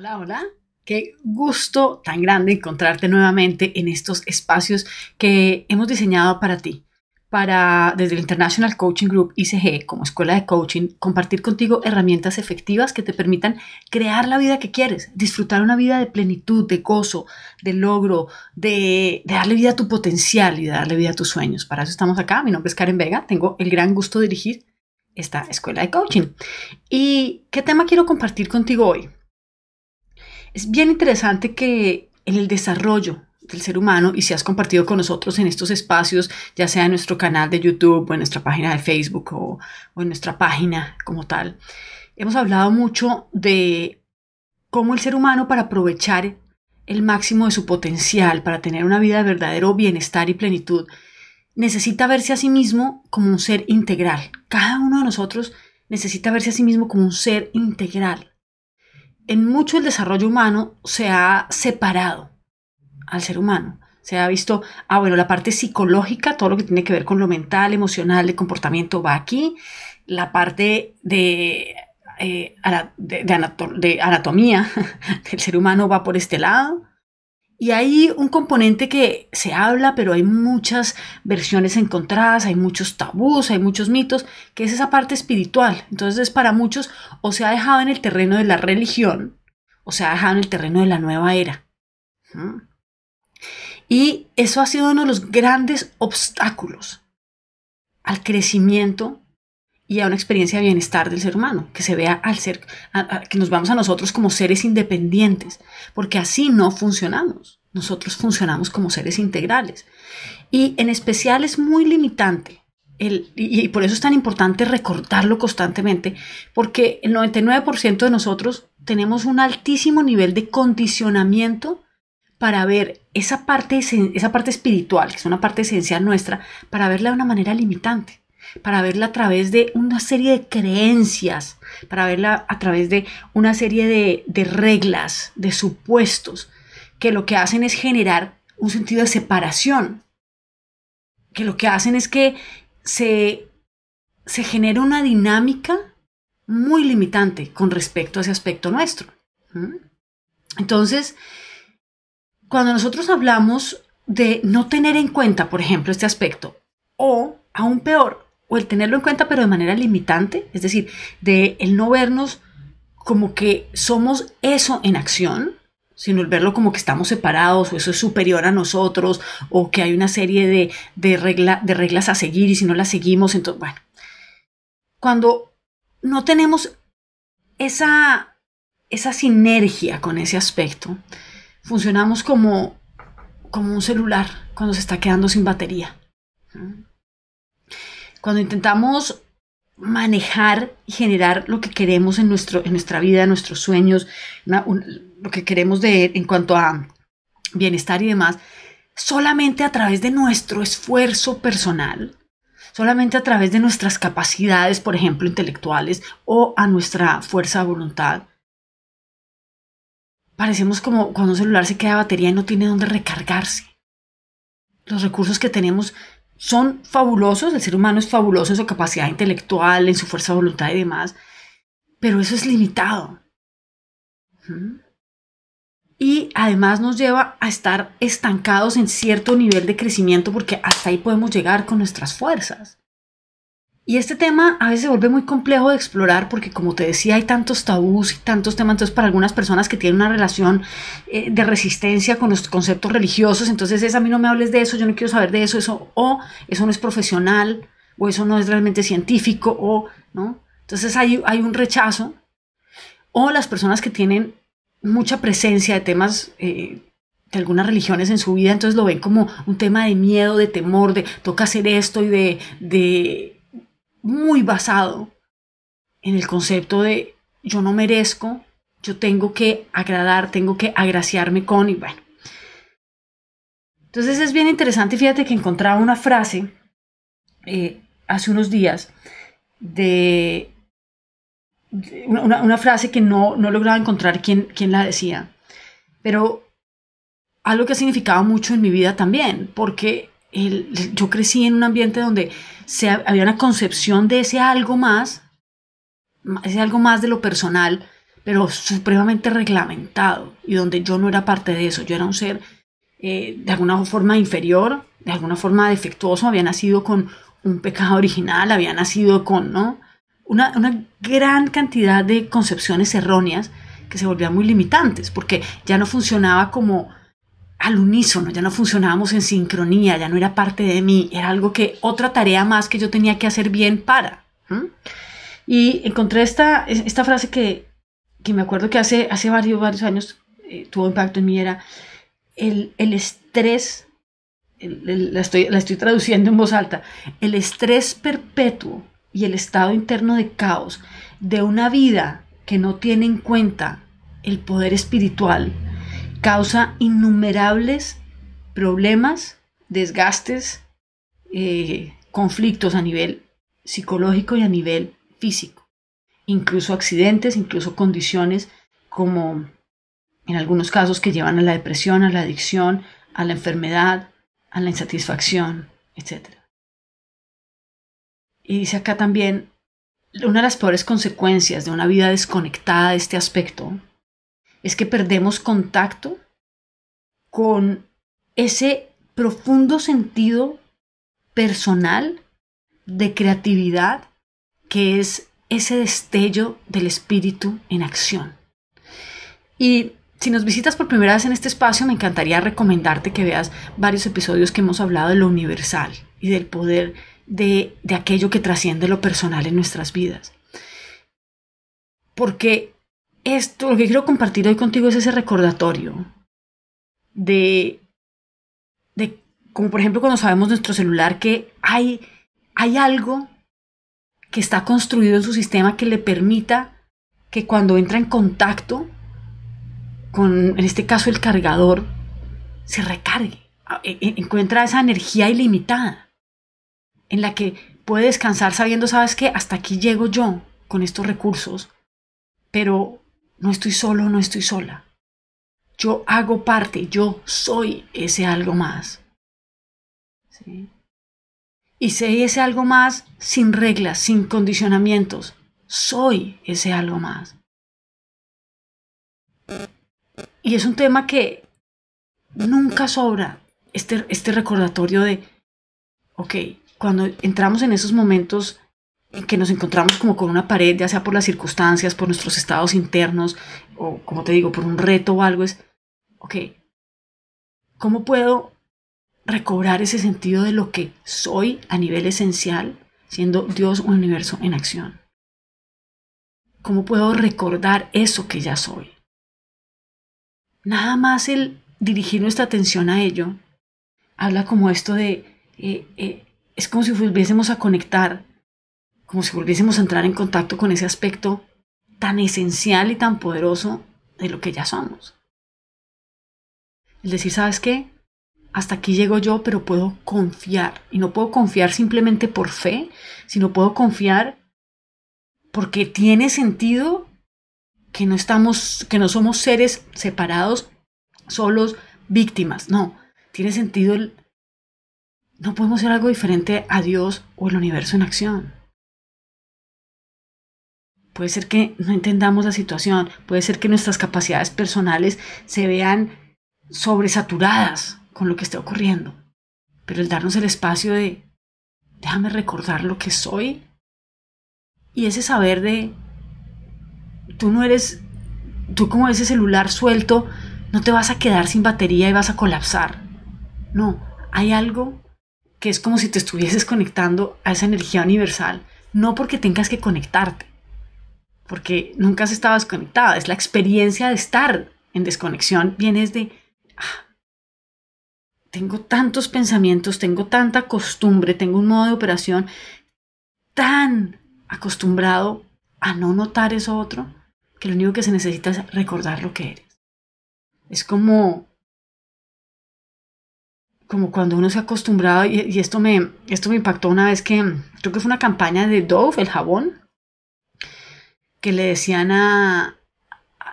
Hola, hola. Qué gusto tan grande encontrarte nuevamente en estos espacios que hemos diseñado para ti. Para desde el International Coaching Group ICG como escuela de coaching, compartir contigo herramientas efectivas que te permitan crear la vida que quieres, disfrutar una vida de plenitud, de gozo, de logro, de, darle vida a tu potencial y de darle vida a tus sueños. Para eso estamos acá. Mi nombre es Karen Vega. Tengo el gran gusto de dirigir esta escuela de coaching. ¿Y qué tema quiero compartir contigo hoy? Es bien interesante que en el desarrollo del ser humano y si has compartido con nosotros en estos espacios, ya sea en nuestro canal de YouTube o en nuestra página de Facebook o, en nuestra página como tal, hemos hablado mucho de cómo el ser humano para aprovechar el máximo de su potencial, para tener una vida de verdadero bienestar y plenitud, necesita verse a sí mismo como un ser integral. Cada uno de nosotros necesita verse a sí mismo como un ser integral en mucho el desarrollo humano se ha separado al ser humano. Se ha visto, ah, bueno, la parte psicológica, todo lo que tiene que ver con lo mental, emocional, de comportamiento va aquí. La parte de, eh, de, de anatomía del ser humano va por este lado. Y hay un componente que se habla, pero hay muchas versiones encontradas, hay muchos tabús, hay muchos mitos, que es esa parte espiritual. Entonces, para muchos, o se ha dejado en el terreno de la religión, o se ha dejado en el terreno de la nueva era. Y eso ha sido uno de los grandes obstáculos al crecimiento y a una experiencia de bienestar del ser humano, que se vea al ser, que nos vamos a nosotros como seres independientes, porque así no funcionamos. Nosotros funcionamos como seres integrales. Y en especial es muy limitante el, y, por eso es tan importante recordarlo constantemente, porque el 99% de nosotros tenemos un altísimo nivel de condicionamiento para ver esa parte, esa parte espiritual, que es una parte esencial nuestra, para verla de una manera limitante para verla a través de una serie de creencias, para verla a través de una serie de, de reglas, de supuestos, que lo que hacen es generar un sentido de separación, que lo que hacen es que se, se genera una dinámica muy limitante con respecto a ese aspecto nuestro. Entonces, cuando nosotros hablamos de no tener en cuenta, por ejemplo, este aspecto, o aún peor, o el tenerlo en cuenta pero de manera limitante, es decir, de el no vernos como que somos eso en acción, sino el verlo como que estamos separados o eso es superior a nosotros o que hay una serie de, de, de reglas a seguir y si no las seguimos, entonces, bueno, cuando no tenemos esa, esa sinergia con ese aspecto, funcionamos como, como un celular cuando se está quedando sin batería cuando intentamos manejar y generar lo que queremos en, nuestro, en nuestra vida, nuestros sueños, lo que queremos de, en cuanto a bienestar y demás, solamente a través de nuestro esfuerzo personal, solamente a través de nuestras capacidades, por ejemplo, intelectuales o a nuestra fuerza de voluntad. Parecemos como cuando un celular se queda de batería y no tiene dónde recargarse. Los recursos que tenemos son fabulosos, el ser humano es fabuloso en su capacidad intelectual, en su fuerza de voluntad y demás, pero eso es limitado. Y además nos lleva a estar estancados en cierto nivel de crecimiento porque hasta ahí podemos llegar con nuestras fuerzas. Y este tema a veces se vuelve muy complejo de explorar porque, como te decía, hay tantos tabús y tantos temas. Entonces, para algunas personas que tienen una relación eh, de resistencia con los conceptos religiosos, entonces es a mí no me hables de eso, yo no quiero saber de eso, eso o eso no es profesional, o eso no es realmente científico, o no. Entonces hay, hay un rechazo. O las personas que tienen mucha presencia de temas eh, de algunas religiones en su vida, entonces lo ven como un tema de miedo, de temor, de toca hacer esto y de muy basado en el concepto de yo no merezco, yo tengo que agradar, tengo que agraciarme con y bueno. Entonces es bien interesante, fíjate que encontraba una frase eh, hace unos días de, una, frase que no, no lograba encontrar quién, quién la decía, pero algo que ha significado mucho en mi vida también, porque yo crecí en un ambiente donde había una concepción de ese algo más, ese algo más de lo personal, pero supremamente reglamentado y donde yo no era parte de eso, yo era un ser eh, de alguna forma inferior, de alguna forma defectuoso, había nacido con un pecado original, había nacido con, ¿no? Una, una gran cantidad de concepciones erróneas que se volvían muy limitantes, porque ya no funcionaba como al unísono, ya no funcionábamos en sincronía, ya no era parte de mí, era algo que otra tarea más que yo tenía que hacer bien para. Y encontré esta, esta frase que, me acuerdo que hace, hace varios, varios años eh, tuvo impacto en mí, era el, el estrés, la, estoy, la estoy traduciendo en voz alta, el estrés perpetuo y el estado interno de caos de una vida que no tiene en cuenta el poder espiritual, causa innumerables problemas, desgastes, eh, conflictos a nivel psicológico y a nivel físico, incluso accidentes, incluso condiciones como en algunos casos que llevan a la depresión, a la adicción, a la enfermedad, a la insatisfacción, etc. Y dice acá también, una de las peores consecuencias de una vida desconectada de este aspecto es que perdemos contacto con ese profundo sentido personal de creatividad que es ese destello del espíritu en acción. Y si nos visitas por primera vez en este espacio, me encantaría recomendarte que veas varios episodios que hemos hablado de lo universal y del poder de, de aquello que trasciende lo personal en nuestras vidas. Porque esto, lo que quiero compartir hoy contigo es ese recordatorio de, de como por ejemplo cuando sabemos nuestro celular que hay, hay algo que está construido en su sistema que le permita que cuando entra en contacto con, en este caso, el cargador, se recargue, ah, e, e, encuentra esa energía ilimitada en la que puede descansar sabiendo, sabes que hasta aquí llego yo con estos recursos, pero no estoy solo, no estoy sola. Yo hago parte, yo soy ese algo más. Y sé ese algo más sin reglas, sin condicionamientos. Soy ese algo más. Y es un tema que nunca sobra este, este recordatorio de, ok, cuando entramos en esos momentos que nos encontramos como con una pared, ya sea por las circunstancias, por nuestros estados internos, o como te digo, por un reto o algo, es, ok, ¿cómo puedo recobrar ese sentido de lo que soy a nivel esencial, siendo Dios un universo en acción? ¿Cómo puedo recordar eso que ya soy? Nada más el dirigir nuestra atención a ello, habla como esto de, eh, eh, es como si volviésemos a conectar como si volviésemos a entrar en contacto con ese aspecto tan esencial y tan poderoso de lo que ya somos. El decir, ¿sabes qué? Hasta aquí llego yo, pero puedo confiar. Y no puedo confiar simplemente por fe, sino puedo confiar porque tiene sentido que no estamos, que no somos seres separados, solos, víctimas. No, tiene sentido el, no podemos ser algo diferente a Dios o el universo en acción. Puede ser que no entendamos la situación, puede ser que nuestras capacidades personales se vean sobresaturadas con lo que está ocurriendo. Pero el darnos el espacio de, déjame recordar lo que soy y ese saber de, tú no eres, tú como ese celular suelto, no te vas a quedar sin batería y vas a colapsar. No, hay algo que es como si te estuvieses conectando a esa energía universal, no porque tengas que conectarte porque nunca has estado desconectada. Es la experiencia de estar en desconexión. Vienes de, ah, tengo tantos pensamientos, tengo tanta costumbre, tengo un modo de operación tan acostumbrado a no notar eso otro, que lo único que se necesita es recordar lo que eres. Es como como cuando uno se ha acostumbrado, y, esto, me, esto me impactó una vez que, creo que fue una campaña de Dove, el jabón, que le decían a...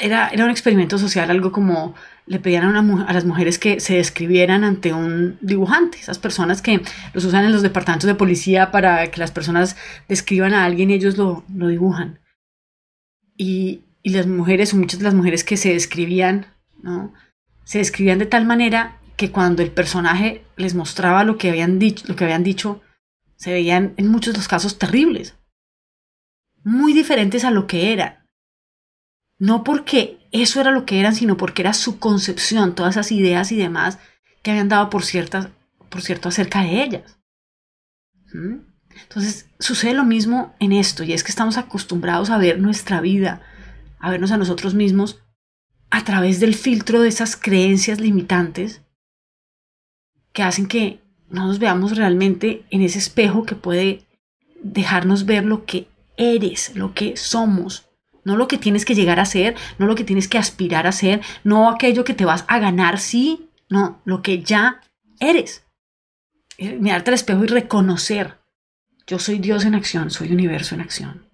Era, un experimento social, algo como le pedían a, las mujeres que se describieran ante un dibujante, esas personas que los usan en los departamentos de policía para que las personas describan a alguien y ellos lo, dibujan. Y, las mujeres, o muchas de las mujeres que se describían, ¿no? Se describían de tal manera que cuando el personaje les mostraba lo que habían dicho, lo que habían dicho se veían en muchos de los casos terribles muy diferentes a lo que eran. No porque eso era lo que eran, sino porque era su concepción, todas esas ideas y demás que habían dado por, ciertas, por cierto acerca de ellas. ¿Mm? Entonces sucede lo mismo en esto, y es que estamos acostumbrados a ver nuestra vida, a vernos a nosotros mismos a través del filtro de esas creencias limitantes que hacen que no nos veamos realmente en ese espejo que puede dejarnos ver lo que eres, lo que somos, no lo que tienes que llegar a ser, no lo que tienes que aspirar a ser, no aquello que te vas a ganar, sí, no, lo que ya eres. Eh, mirarte al espejo y reconocer, yo soy Dios en acción, soy universo en acción.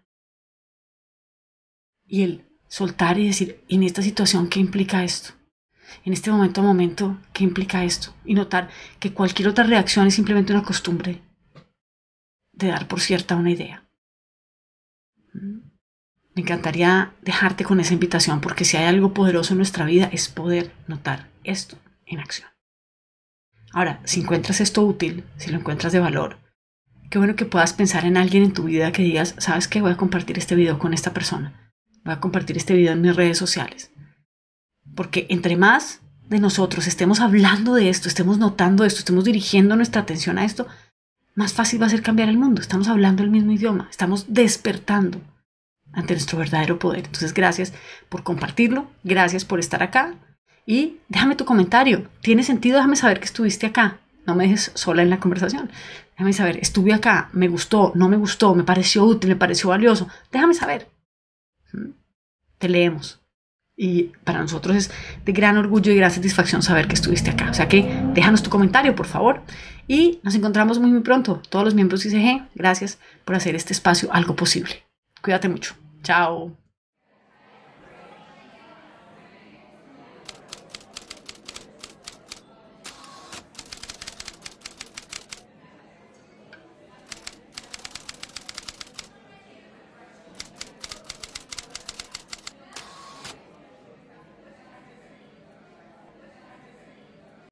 Y el soltar y decir, en esta situación, ¿qué implica esto? En este momento a momento, ¿qué implica esto? Y notar que cualquier otra reacción es simplemente una costumbre de dar por cierta una idea. Me encantaría dejarte con esa invitación porque si hay algo poderoso en nuestra vida es poder notar esto en acción. Ahora, si encuentras esto útil, si lo encuentras de valor, qué bueno que puedas pensar en alguien en tu vida que digas, sabes que voy a compartir este video con esta persona, voy a compartir este video en mis redes sociales. Porque entre más de nosotros estemos hablando de esto, estemos notando esto, estemos dirigiendo nuestra atención a esto, más fácil va a ser cambiar el mundo. Estamos hablando el mismo idioma, estamos despertando ante nuestro verdadero poder. Entonces, gracias por compartirlo, gracias por estar acá y déjame tu comentario. ¿Tiene sentido? Déjame saber que estuviste acá. No me dejes sola en la conversación. Déjame saber, estuve acá, me gustó, no me gustó, me pareció útil, me pareció valioso. Déjame saber. Mm, te leemos. Y para nosotros es de gran orgullo y gran satisfacción saber que estuviste acá. O sea que déjanos tu comentario, por favor. Y nos encontramos muy, muy pronto. Todos los miembros de ICG, gracias por hacer este espacio algo posible. Cuídate mucho. Chao.